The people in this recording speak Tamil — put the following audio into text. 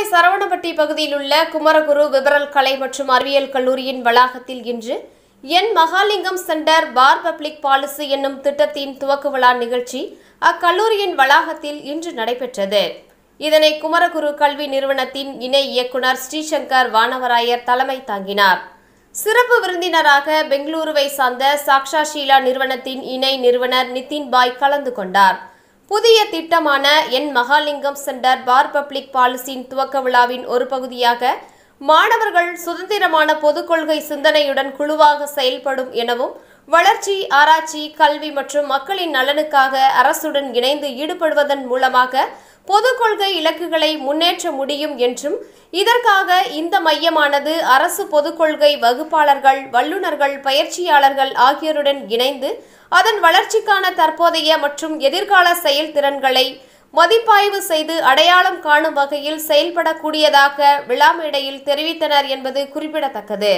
மதுரை சரவணப்பட்டி பகுதியில் உள்ள குமரகுரு விபரல் கலை மற்றும் அறிவியல் கல்லூரியின் வளாகத்தில் இன்று N Mahalingam centre for public policy என்னும் திட்டத்தின் துவக்க விழா நிகழ்ச்சி அக்கல்லூரியின் வளாகத்தில் இன்று நடைபெற்றது இதனை குமரகுரு கல்வி நிறுவனத்தின் இணை இயக்குனர் ஸ்ரீசங்கர் வானவராயர் தலைமை தாங்கினார் சிறப்பு விருந்தினராக பெங்களூருவை சார்ந்த சாக்ஷா ஷீலா நிறுவனத்தின் இணை நிறுவனர் நிதின் பாய் கலந்து கொண்டார் புதிய திட்டமான N Mahalingam centre for public பாலிசியின் துவக்க விழாவின் ஒரு பகுதியாக மாணவர்கள் சுதந்திரமான பொது கொள்கை சிந்தனையுடன் குழுவாக செயல்படும் எனவும் வளர்ச்சி ஆராய்ச்சி கல்வி மற்றும் மக்களின் நலனுக்காக அரசுடன் இணைந்து ஈடுபடுவதன் மூலமாக பொது கொள்கை இலக்குகளை முன்னேற்ற முடியும் என்றும் இதற்காக இந்த மையமானது அரசு பொது கொள்கை வகுப்பாளர்கள் வல்லுநர்கள் பயிற்சியாளர்கள் ஆகியோருடன் இணைந்து அதன் வளர்ச்சிக்கான தற்போதைய மற்றும் எதிர்கால செயல்திறன்களை மதிப்பாய்வு செய்து அடையாளம் காணும் வகையில் செயல்படக்கூடியதாக விழா மேடையில் தெரிவித்தனர் என்பது குறிப்பிடத்தக்கது